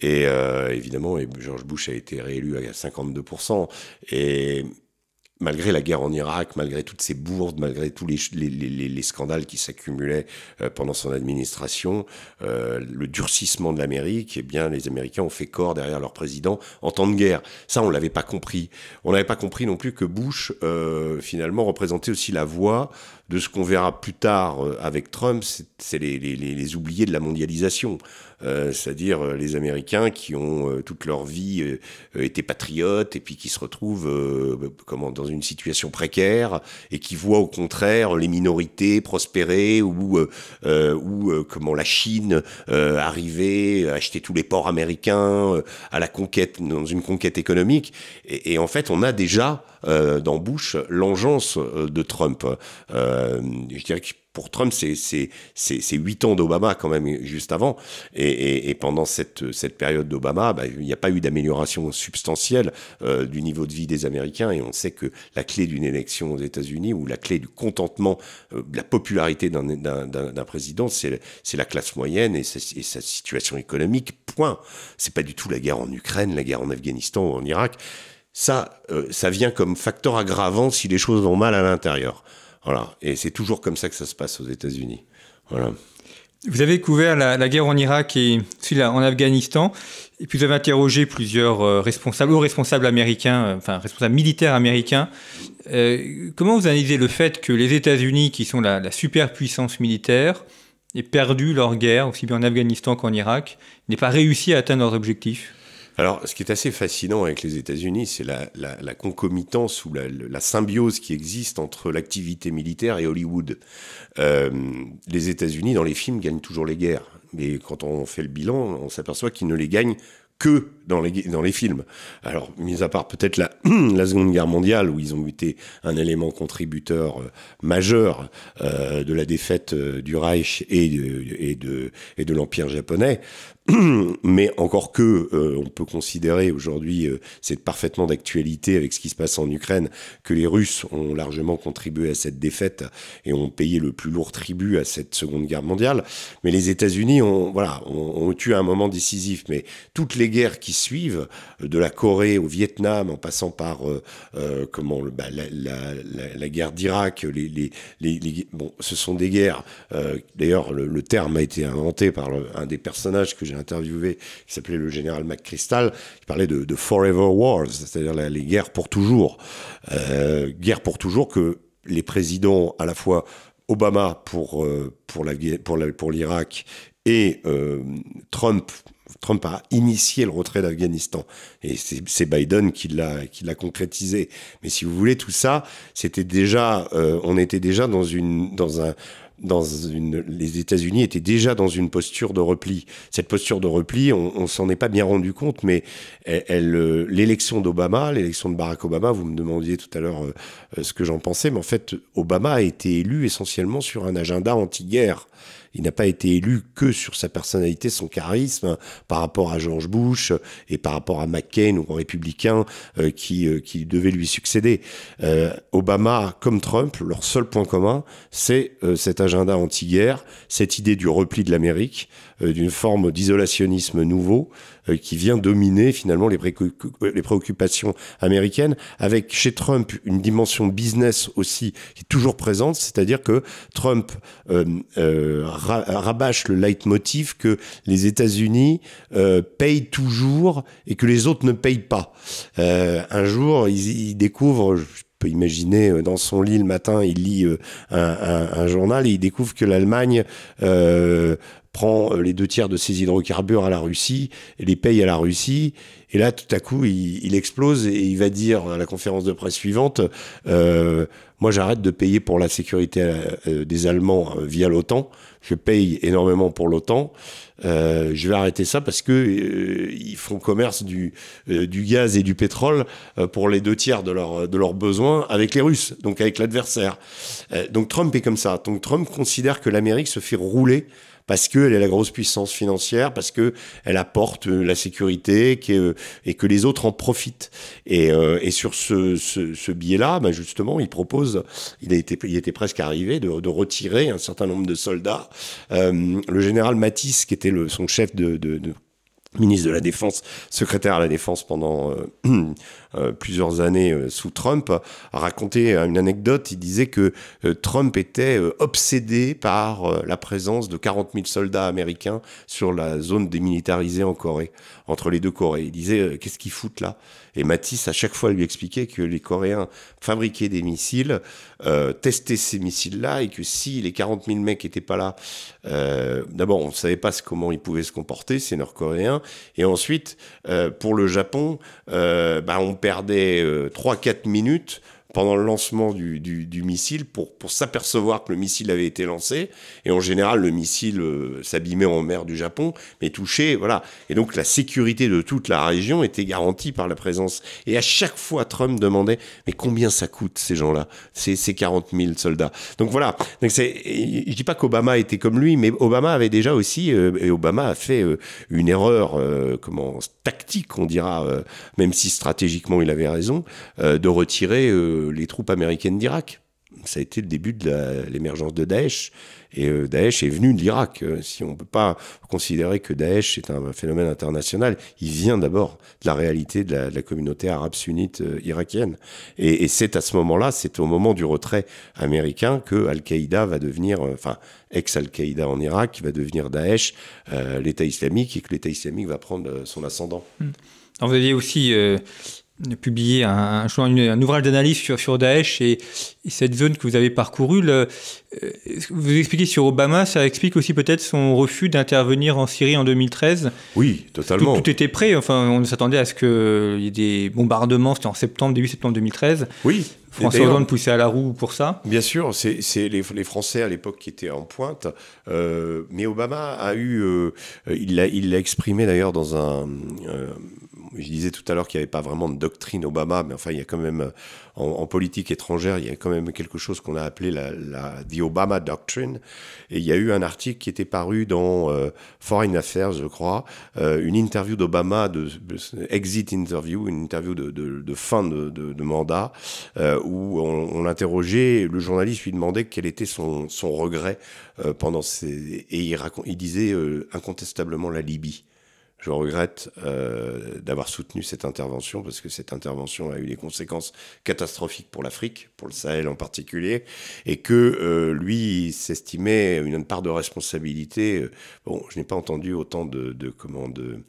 Et euh, évidemment, George Bush a été réélu à 52%. Et malgré la guerre en Irak, malgré toutes ces bourdes, malgré tous les, les, scandales qui s'accumulaient euh, pendant son administration, euh, le durcissement de l'Amérique, eh bien, les Américains ont fait corps derrière leur président en temps de guerre. Ça, on l'avait pas compris. On n'avait pas compris non plus que Bush, finalement, représentait aussi la voix de ce qu'on verra plus tard euh, avec Trump, c'est les, les, les, oubliés de la mondialisation, euh, c'est-à-dire euh, les Américains qui ont toute leur vie été patriotes et puis qui se retrouvent bah, comment, dans une situation précaire et qui voient au contraire les minorités prospérer ou, ou comment la Chine arriver, acheter tous les ports américains à la conquête, dans une conquête économique. Et, et en fait, on a déjà euh, dans Bush l'engeance euh, de Trump. Euh, je dirais que pour Trump, c'est huit ans d'Obama quand même juste avant. Et, et, et pendant cette, cette période d'Obama, bah, il n'y a pas eu d'amélioration substantielle euh, du niveau de vie des Américains. Et on sait que la clé d'une élection aux États-Unis ou la clé du contentement, de la popularité d'un président, c'est la classe moyenne et sa, sa situation économique. Point. C'est pas du tout la guerre en Ukraine, la guerre en Afghanistan ou en Irak ça, euh, ça vient comme facteur aggravant si les choses vont mal à l'intérieur. Voilà. Et c'est toujours comme ça que ça se passe aux États-Unis. Voilà. Vous avez couvert la, guerre en Irak et celui en Afghanistan, et puis vous avez interrogé plusieurs euh, responsables, ou responsables américains, euh, enfin responsables militaires américains. comment vous analysez le fait que les États-Unis, qui sont la, la, superpuissance militaire, aient perdu leur guerre, aussi bien en Afghanistan qu'en Irak, n'aient pas réussi à atteindre leurs objectifs alors, ce qui est assez fascinant avec les États-Unis, c'est la, concomitance ou la, symbiose qui existe entre l'activité militaire et Hollywood. Euh, les États-Unis, dans les films, gagnent toujours les guerres. Mais quand on fait le bilan, on s'aperçoit qu'ils ne les gagnent que dans les, dans les films. Alors, mis à part peut-être la, la Seconde Guerre mondiale, où ils ont été un élément contributeur euh, majeur euh, de la défaite euh, du Reich et de, et de, et de l'Empire japonais, mais encore que on peut considérer aujourd'hui, c'est parfaitement d'actualité avec ce qui se passe en Ukraine, que les Russes ont largement contribué à cette défaite et ont payé le plus lourd tribut à cette Seconde Guerre mondiale. Mais les États-Unis ont, voilà, ont, un moment décisif. Mais toutes les guerres qui suivent, euh, de la Corée au Vietnam, en passant par euh, euh, comment, bah, la, guerre d'Irak, les, bon, ce sont des guerres. D'ailleurs, le, terme a été inventé par un des personnages que j'ai interviewé, qui s'appelait le général McChrystal, qui parlait de, Forever Wars, c'est-à-dire les guerres pour toujours. guerre pour toujours que les présidents, à la fois Obama pour, pour l'Irak pour pour et Trump Trump a initié le retrait d'Afghanistan. Et c'est Biden qui l'a concrétisé. Mais si vous voulez, tout ça, c'était déjà, euh, on était déjà dans une, dans un, dans une, les États-Unis étaient déjà dans une posture de repli. Cette posture de repli, on, s'en est pas bien rendu compte, mais euh, l'élection d'Obama, l'élection de Barack Obama, vous me demandiez tout à l'heure euh, ce que j'en pensais, mais en fait, Obama a été élu essentiellement sur un agenda anti-guerre. Il n'a pas été élu que sur sa personnalité, son charisme, par rapport à George Bush euh, et par rapport à McCain ou aux républicains euh, qui, euh, qui devaient lui succéder. Obama, comme Trump, leur seul point commun, c'est cet agenda anti-guerre, cette idée du repli de l'Amérique, d'une forme d'isolationnisme nouveau euh, qui vient dominer finalement les, euh, les, préoccupations américaines, avec chez Trump une dimension business aussi qui est toujours présente, c'est-à-dire que Trump euh, rabâche le leitmotiv que les États-Unis payent toujours et que les autres ne payent pas. un jour, il, découvre, je peux imaginer dans son lit le matin, il lit un, journal et il découvre que l'Allemagne prend euh, les deux tiers de ses hydrocarbures à la Russie, les paye à la Russie, et là, tout à coup, il, explose et il va dire à la conférence de presse suivante, euh, moi j'arrête de payer pour la sécurité euh, des Allemands via l'OTAN, je paye énormément pour l'OTAN, je vais arrêter ça parce que ils font commerce du, du gaz et du pétrole pour les deux tiers de, leur, de leurs besoins avec les Russes, donc avec l'adversaire. donc Trump est comme ça. Donc Trump considère que l'Amérique se fait rouler parce qu'elle est la grosse puissance financière, parce qu'elle apporte euh, la sécurité euh, et que les autres en profitent. Et, euh, sur ce, ce, biais-là, ben, justement, il propose, il, a été, il était presque arrivé de, retirer un certain nombre de soldats. le général Matisse, qui était le, son chef de, ministre de la Défense, secrétaire à la Défense pendant euh, plusieurs années euh, sous Trump, racontait euh, une anecdote. Il disait que Trump était obsédé par la présence de 40 000 soldats américains sur la zone démilitarisée en Corée, entre les deux Corées. Il disait Qu'est-ce qu'ils foutent là Et Matisse, à chaque fois, lui expliquait que les Coréens fabriquaient des missiles, testaient ces missiles-là, et que si les 40 000 mecs n'étaient pas là, d'abord, on ne savait pas comment ils pouvaient se comporter, ces Nord-Coréens, et ensuite, pour le Japon, bah, on perdait 3-4 euh, minutes pendant le lancement du, missile pour, pour s'apercevoir que le missile avait été lancé. Et en général, le missile euh, s'abîmait en mer du Japon, mais touchait, voilà. Et donc la sécurité de toute la région était garantie par la présence. Et à chaque fois, Trump demandait, mais combien ça coûte ces gens-là, ces, ces 40 000 soldats Donc voilà, donc c'est, je dis pas qu'Obama était comme lui, mais Obama avait déjà aussi, euh, et Obama a fait euh, une erreur, comment, tactique, on dira, même si stratégiquement il avait raison, de retirer les troupes américaines d'Irak. Ça a été le début de l'émergence de Daesh. Et euh, Daesh est venu de l'Irak. Euh, si on ne peut pas considérer que Daesh est un phénomène international, il vient d'abord de la réalité de la, communauté arabe sunnite euh, irakienne. Et, c'est à ce moment-là, c'est au moment du retrait américain que Al-Qaïda va devenir, enfin, ex-Al-Qaïda en Irak, qui va devenir Daesh, l'État islamique, et que l'État islamique va prendre son ascendant. Hmm. vous aviez aussi de publier un, un ouvrage d'analyse sur, sur, Daesh et, cette zone que vous avez parcourue. Le, euh, vous expliquez sur Obama, ça explique aussi peut-être son refus d'intervenir en Syrie en 2013. Oui, totalement. Tout, était prêt. Enfin, on s'attendait à ce qu'il y ait des bombardements. C'était en septembre, début septembre 2013. Oui. François Hollande poussait à la roue pour ça Bien sûr, c'est les, les, Français à l'époque qui étaient en pointe. Euh, mais Obama a eu, euh, il l'a exprimé d'ailleurs dans un je disais tout à l'heure qu'il n'y avait pas vraiment de doctrine Obama, mais enfin, il y a quand même, euh, en, politique étrangère, il y a quand même quelque chose qu'on a appelé la, la, The Obama Doctrine. Et il y a eu un article qui était paru dans euh, Foreign Affairs, je crois, euh, une interview d'Obama, de, exit interview, une interview de, de, de fin de, de mandat, où on, l'interrogeait, le journaliste lui demandait quel était son, son regret pendant ces. Et il, il disait incontestablement la Libye. Je regrette euh, d'avoir soutenu cette intervention parce que cette intervention a eu des conséquences catastrophiques pour l'Afrique, pour le Sahel en particulier, et que euh, lui s'estimait une part de responsabilité. Euh, bon, je n'ai pas entendu autant de, de comment de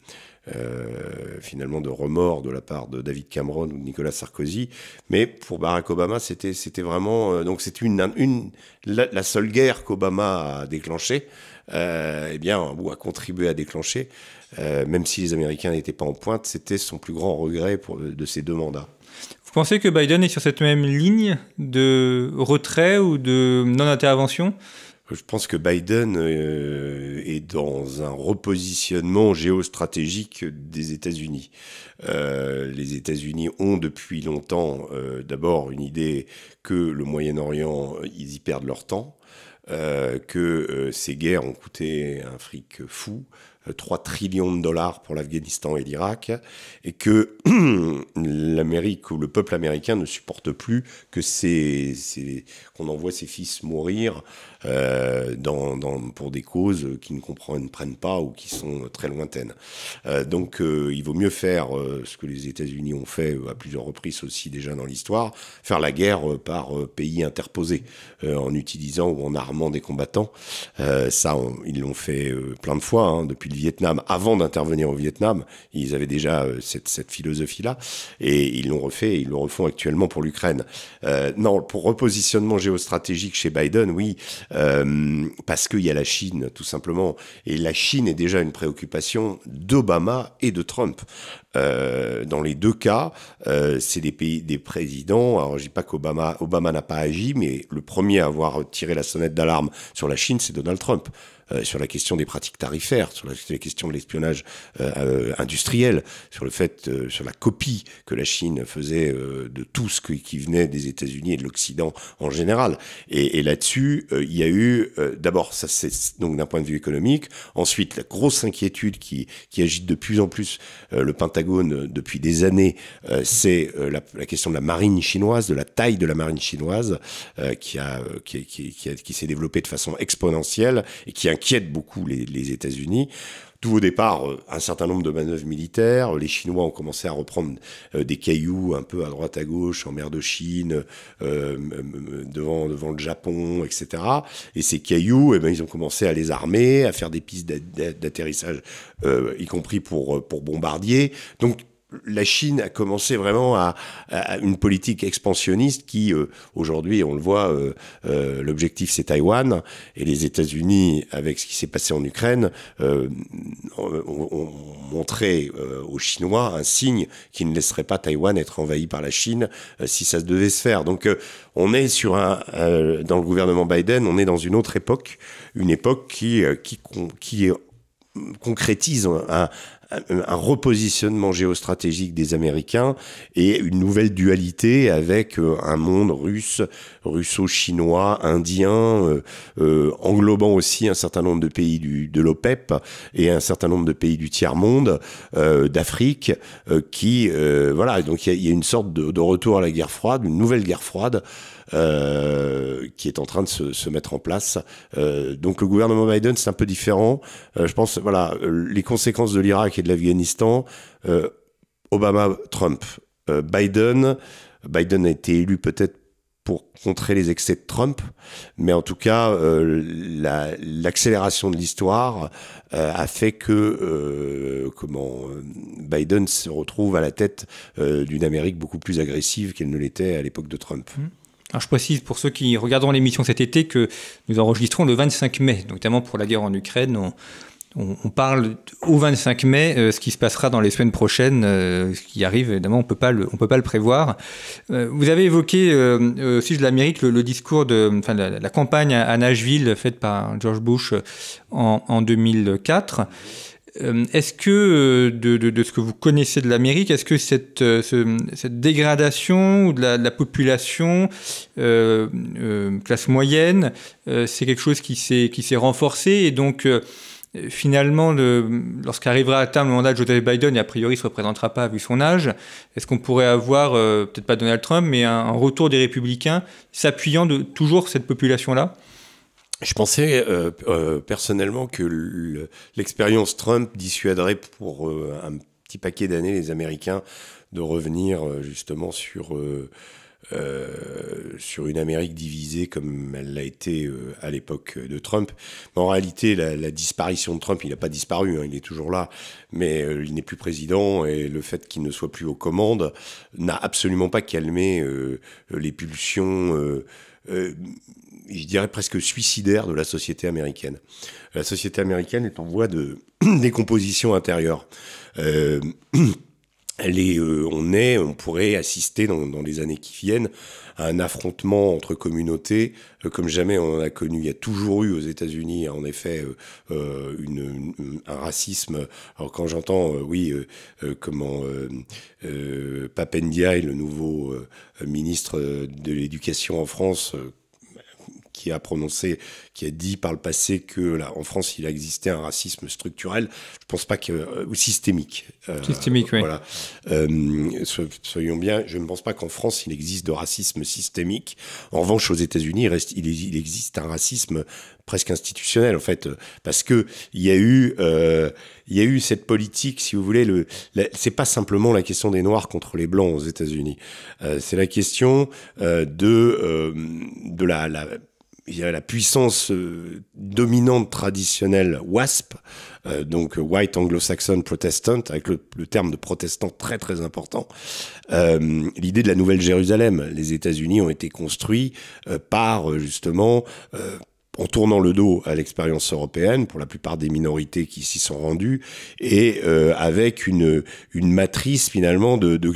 euh, finalement de remords de la part de David Cameron ou de Nicolas Sarkozy, mais pour Barack Obama, c'était c'était vraiment euh, donc c'est une, une la, seule guerre qu'Obama a déclenchée, euh, eh bien ou a contribué à déclencher. Euh, même si les Américains n'étaient pas en pointe, c'était son plus grand regret pour, de ces deux mandats. Vous pensez que Biden est sur cette même ligne de retrait ou de non-intervention je pense que Biden euh, est dans un repositionnement géostratégique des États-Unis. Euh, les États-Unis ont depuis longtemps d'abord une idée que le Moyen-Orient, ils y perdent leur temps, que ces guerres ont coûté un fric fou, 3 euh, trillions de dollars pour l'Afghanistan et l'Irak, et que l'Amérique ou le peuple américain ne supporte plus que qu'on envoie ses fils mourir euh, dans, pour des causes qui ne comprennent pas ou qui sont très lointaines. Euh, donc euh, il vaut mieux faire euh, ce que les États-Unis ont fait à plusieurs reprises aussi déjà dans l'histoire, faire la guerre par pays interposés, en utilisant ou en armant des combattants. ça, ils l'ont fait plein de fois, hein, depuis le Vietnam. Avant d'intervenir au Vietnam, ils avaient déjà cette, cette philosophie-là, et ils l'ont refait, et ils le refont actuellement pour l'Ukraine. non, pour repositionnement géostratégique chez Biden, oui, euh, parce qu'il y a la Chine, tout simplement. Et la Chine est déjà une préoccupation d'Obama et de Trump. Euh, dans les deux cas, euh, c'est des pays, des présidents. Alors, je dis pas qu'Obama, Obama n'a pas agi, mais le premier à avoir tiré la sonnette d'alarme sur la Chine, c'est Donald Trump. Euh, sur la question des pratiques tarifaires, sur la, question de l'espionnage euh, euh, industriel, sur le fait, sur la copie que la Chine faisait de tout ce qui, qui venait des États-Unis et de l'Occident en général. Et, et là-dessus, il y a eu d'abord ça c'est donc d'un point de vue économique, ensuite la grosse inquiétude qui qui agite de plus en plus le Pentagone depuis des années, c'est la, question de la marine chinoise, de la taille de la marine chinoise, qui a qui, qui, qui, qui s'est développée de façon exponentielle et qui, inquiète beaucoup les, États-Unis. Tout au départ, euh, un certain nombre de manœuvres militaires. Les Chinois ont commencé à reprendre euh, des cailloux un peu à droite à gauche, en mer de Chine, euh, devant, devant le Japon, etc. Et ces cailloux, eh ben, ils ont commencé à les armer, à faire des pistes d'atterrissage, y compris pour, pour bombardier. Donc la Chine a commencé vraiment à, une politique expansionniste qui, euh, aujourd'hui, on le voit, euh, euh, l'objectif c'est Taïwan et les États-Unis, avec ce qui s'est passé en Ukraine, ont, montré aux Chinois un signe qui ne laisserait pas Taïwan être envahi par la Chine si ça devait se faire. Donc, on est sur un, dans le gouvernement Biden, on est dans une autre époque, une époque qui, qui, qui concrétise un, un repositionnement géostratégique des Américains et une nouvelle dualité avec euh, un monde russe, russo-chinois, indien, euh, euh, englobant aussi un certain nombre de pays du, de l'OPEP et un certain nombre de pays du tiers-monde, d'Afrique, qui, voilà, donc il y, a une sorte de, de, retour à la guerre froide, une nouvelle guerre froide qui est en train de se, mettre en place. Euh, donc le gouvernement Biden, c'est un peu différent. Euh, je pense, voilà, euh, les conséquences de l'Irak et de l'Afghanistan, Obama, Trump, Biden, Biden a été élu peut-être pour contrer les excès de Trump, mais en tout cas, l'accélération de l'histoire a fait que comment Biden se retrouve à la tête d'une Amérique beaucoup plus agressive qu'elle ne l'était à l'époque de Trump. Mmh je précise pour ceux qui regarderont l'émission cet été que nous enregistrons le 25 mai, notamment pour la guerre en Ukraine. On, parle au 25 mai euh, ce qui se passera dans les semaines prochaines, euh, ce qui arrive évidemment, on ne peut pas le prévoir. Euh, vous avez évoqué, si je la le, discours de, la, campagne à, Nashville faite par George Bush en 2004. Euh, est-ce que, euh, de, ce que vous connaissez de l'Amérique, est-ce que cette, euh, dégradation de la, population classe moyenne, c'est quelque chose qui s'est renforcé et donc finalement, lorsqu'arrivera à terme le mandat de Joseph Biden, et a priori il ne se représentera pas vu son âge, est-ce qu'on pourrait avoir, peut-être pas Donald Trump, mais un, retour des républicains s'appuyant de toujours cette population-là je pensais euh, euh, personnellement que l'expérience Trump dissuaderait pour euh, un petit paquet d'années les Américains de revenir justement sur, sur une Amérique divisée comme elle l'a été à l'époque de Trump. Mais en réalité, la, disparition de Trump, il n'a pas disparu, hein, il est toujours là, mais il n'est plus président et le fait qu'il ne soit plus aux commandes n'a absolument pas calmé les pulsions. Euh, je dirais presque suicidaire de la société américaine. La société américaine est en voie de décomposition intérieure. Euh, euh, on est, on pourrait assister dans, les années qui viennent à un affrontement entre communautés euh, comme jamais on en a connu. Il y a toujours eu aux États-Unis, en effet, une, un racisme. Alors quand j'entends, oui, comment Papendia est le nouveau ministre de l'Éducation en France, qui a prononcé qui a dit par le passé que là, en France, il existait un racisme structurel. Je pense pas que euh, ou systémique. Euh, systémique, oui. Voilà. Euh, soyons bien, je ne pense pas qu'en France il existe de racisme systémique. En revanche, aux États-Unis, il, existe un racisme presque institutionnel en fait, parce que il y a eu il y eu cette politique, si vous voulez, le, c'est pas simplement la question des noirs contre les blancs aux États-Unis. c'est la question de de la, la il y a la puissance euh, dominante traditionnelle WASP, euh, donc White Anglo-Saxon Protestant, avec le, terme de protestant très très important. Euh, l'idée de la Nouvelle Jérusalem, les États-Unis ont été construits par justement en tournant le dos à l'expérience européenne pour la plupart des minorités qui s'y sont rendues et euh, avec une, une matrice finalement de, de,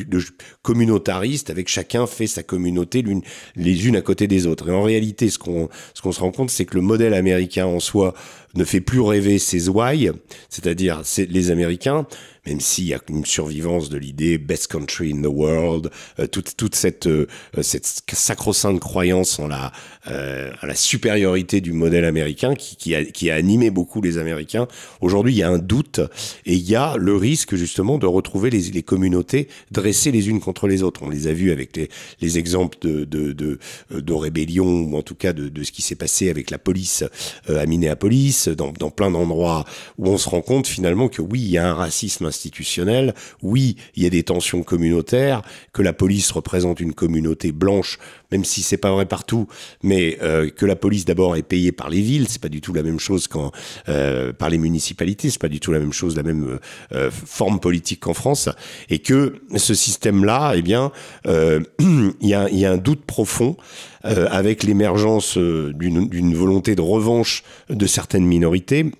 communautariste avec chacun fait sa communauté l'une, les unes à côté des autres. Et en réalité, ce qu'on, ce qu'on se rend compte, c'est que le modèle américain en soi, ne fait plus rêver ses ouailles, c'est-à-dire les Américains, même s'il y a une survivance de l'idée best country in the world, euh, toute, toute cette, euh, cette sacro-sainte croyance en la, euh, à la supériorité du modèle américain qui, qui, a, qui a animé beaucoup les Américains. Aujourd'hui, il y a un doute et il y a le risque justement de retrouver les, les communautés dressées les unes contre les autres. On les a vus avec les, les exemples de, de, de, rébellion ou en tout cas de, de ce qui s'est passé avec la police à Minneapolis dans plein d'endroits où on se rend compte finalement que oui, il y a un racisme institutionnel, oui, il y a des tensions communautaires, que la police représente une communauté blanche même si c'est pas vrai partout, mais euh, que la police d'abord est payée par les villes, c'est pas du tout la même chose quand euh, par les municipalités, c'est pas du tout la même chose, la même euh, forme politique qu'en France, et que ce système-là, eh bien, il y, a, un doute profond avec l'émergence d'une volonté de revanche de certaines minorités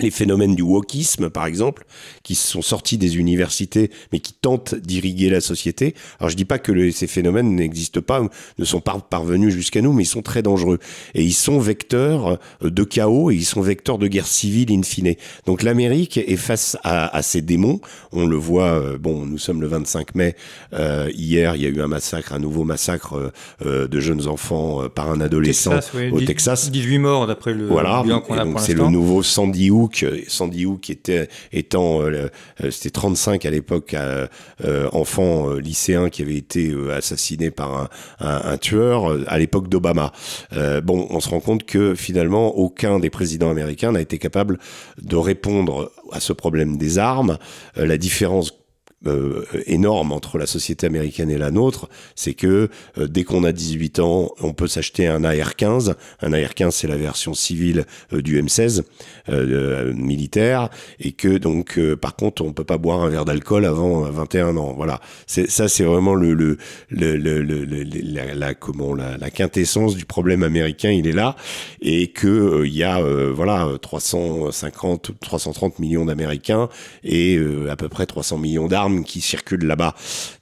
les phénomènes du wokisme, par exemple, qui sont sortis des universités, mais qui tentent d'irriguer la société. Alors je dis pas que ces phénomènes n'existent pas, ne sont pas parvenus jusqu'à nous, mais ils sont très dangereux. Et ils sont vecteurs euh, de chaos, et ils sont vecteurs de guerre civile in fine. Donc l'Amérique est face à, ces démons. On le voit, euh, bon, nous sommes le 25 mai, euh, hier il y a eu un massacre, un nouveau massacre de jeunes enfants par un adolescent au Texas. 18 morts d'après le voilà. qu'on C'est le nouveau Sandy euh, Sandy Hook était étant euh, euh, c'était 35 à l'époque enfant lycéen qui avait été assassiné par un, un tueur à l'époque d'Obama. bon, on se rend compte que finalement aucun des présidents américains n'a été capable de répondre à ce problème des armes. la différence euh, énorme entre la société américaine et la nôtre, c'est que euh, dès qu'on a 18 ans, on peut s'acheter un AR-15. Un AR-15, c'est la version civile euh, du M16 militaire, et que donc, par contre, on peut pas boire un verre d'alcool avant 21 ans. Voilà, c'est ça, c'est vraiment le, la, comment la, la, quintessence du problème américain. Il est là, et que il y a voilà 350, 330 millions d'Américains et à peu près 300 millions d'armes qui circulent là-bas.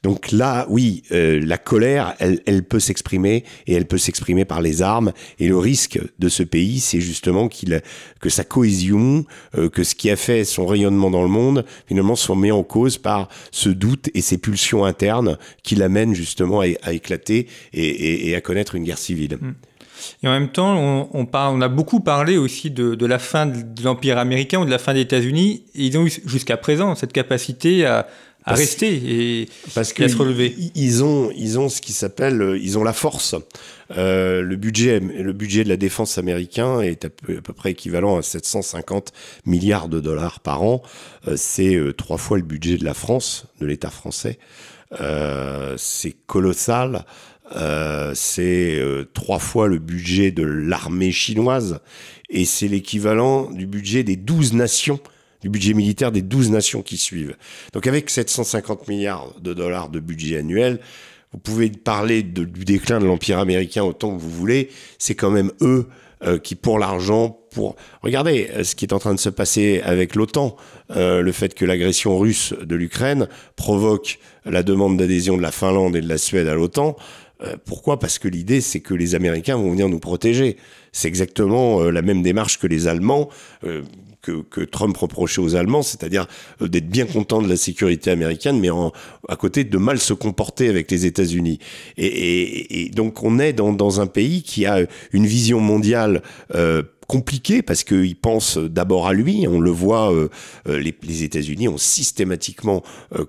Donc là, oui, euh, la colère, elle, peut s'exprimer et elle peut s'exprimer par les armes. Et le risque de ce pays, c'est justement qu'il que sa cohésion, euh, que ce qui a fait son rayonnement dans le monde, finalement, soit mis en cause par ce doute et ces pulsions internes qui l'amènent justement à, éclater et, à connaître une guerre civile. Mm. Et en même temps, on, on, on a beaucoup parlé aussi de, de la fin de l'Empire américain ou de la fin des États-Unis. Ils ont eu jusqu'à présent cette capacité à, rester et, parce qu'ils Ils ont, ils ont ce qui s'appelle, euh, ils ont la force. Euh, le, budget, le budget de la défense américain est à peu, près équivalent à 750 milliards de dollars par an. Euh, c'est trois fois le budget de la France, de l'État français. c'est colossal. c'est trois fois le budget de l'armée chinoise et c'est l'équivalent du budget des douze nations du budget militaire des 12 nations qui suivent. Donc avec 750 milliards de dollars de budget annuel, vous pouvez parler du déclin de l'Empire américain autant que vous voulez, c'est quand même eux euh, qui, pour l'argent, pour... Regardez euh, ce qui est en train de se passer avec l'OTAN, euh, le fait que l'agression russe de l'Ukraine provoque la demande d'adhésion de la Finlande et de la Suède à l'OTAN. pourquoi Parce que l'idée, c'est que les Américains vont venir nous protéger. C'est exactement la même démarche que les Allemands que, Trump reprochait aux Allemands, c'est-à-dire euh, d'être bien content de la sécurité américaine, mais en, à côté de mal se comporter avec les États-Unis. Et, donc on est dans, un pays qui a une vision mondiale euh, compliquée, parce qu'il pense d'abord à lui. On le voit, euh, les, États-Unis ont systématiquement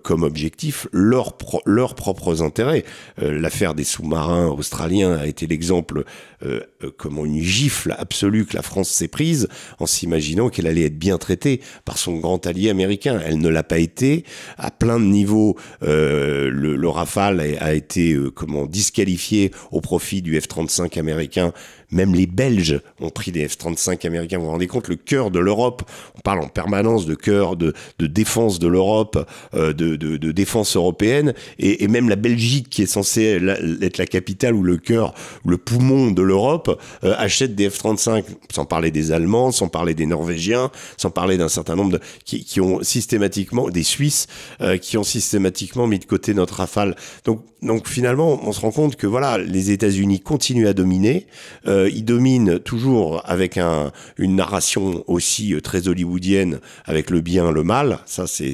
comme objectif leur leurs propres intérêts. L'affaire des sous-marins australiens a été l'exemple euh, euh, comment une gifle absolue que la France s'est prise en s'imaginant qu'elle allait être bien traitée par son grand allié américain. Elle ne l'a pas été à plein de niveaux. Euh, le, Rafale a, été comment disqualifié au profit du F-35 américain. Même les Belges ont pris des F-35 américains. Vous vous rendez compte, le cœur de l'Europe, on parle en permanence de cœur de, défense de l'Europe, de, défense européenne, et, même la Belgique qui est censée être la capitale ou le cœur, le poumon de l'Europe, l'Europe euh, achète des F-35, sans parler des Allemands, sans parler des Norvégiens, sans parler d'un certain nombre de qui, ont systématiquement des Suisses euh, qui ont systématiquement mis de côté notre Rafale. Donc donc finalement, on se rend compte que voilà, les États-Unis continuent à dominer. Euh, ils dominent toujours avec un, une narration aussi euh, très hollywoodienne, avec le bien, le mal. Ça, c'est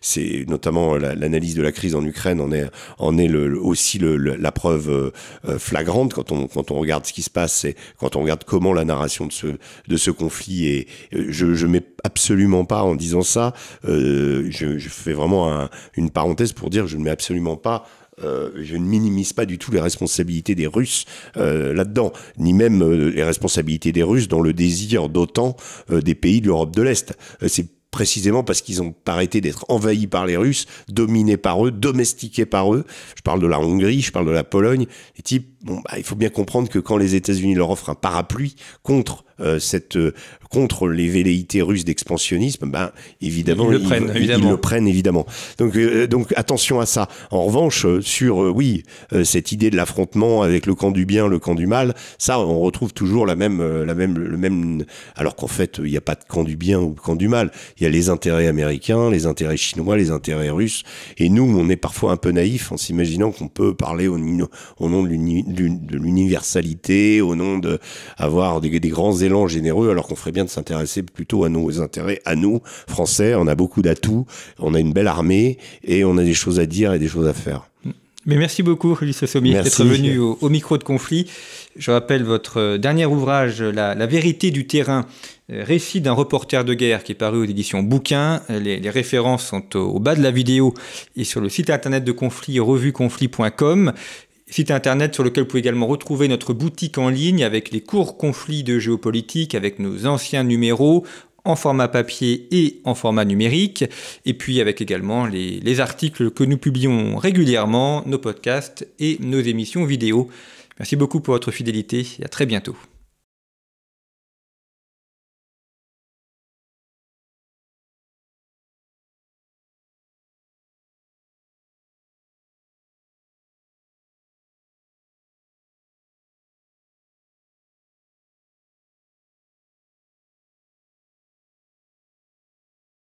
c'est notamment euh, l'analyse de la crise en Ukraine en est en est le, aussi le, la preuve euh, flagrante quand on quand on regarde ce qui se passe, et quand on regarde comment la narration de ce de ce conflit est. Je je mets absolument pas en disant ça. Euh, je, je, fais vraiment une parenthèse pour dire je ne mets absolument pas euh, je ne minimise pas du tout les responsabilités des Russes euh, là-dedans, ni même euh, les responsabilités des Russes dans le désir d'autant des pays de l'Europe de l'Est. c'est précisément parce qu'ils ont arrêté d'être envahis par les Russes, dominés par eux, domestiqués par eux. Je parle de la Hongrie, je parle de la Pologne. Bah, il faut bien comprendre que quand les États-Unis leur offrent un parapluie contre cette contre les velléités russes d'expansionnisme, ben évidemment ils le prennent, évidemment. Donc euh, euh, donc attention à ça. En revanche, euh, sur oui cette idée de l'affrontement avec le camp du bien, le camp du mal, ça on retrouve toujours la même la même le même alors qu'en fait il n'y a pas de camp du bien ou camp du mal. Il y a les intérêts américains, les intérêts chinois, les intérêts russes. Et nous on est parfois un peu naïfs en s'imaginant qu'on peut parler au, nom de l'universalité, au nom de avoir des, des grands élans généreux alors qu'on ferait bien de s'intéresser plutôt à nos intérêts, à nous, Français. On a beaucoup d'atouts, on a une belle armée et on a des choses à dire et des choses à faire. Mais merci beaucoup, Ulysse Sommier, d'être venu au, micro de conflit. Je rappelle votre euh, dernier ouvrage, euh, La, vérité du terrain, euh, récit d'un reporter de guerre qui est paru aux éditions Bouquin. Les, références sont au, bas de la vidéo et sur le site internet de conflit, revueconflit.com site internet sur lequel vous pouvez également retrouver notre boutique en ligne avec les courts conflits de géopolitique, avec nos anciens numéros en format papier et en format numérique, et puis avec également les, articles que nous publions régulièrement, nos podcasts et nos émissions vidéo. Merci beaucoup pour votre fidélité et à très bientôt.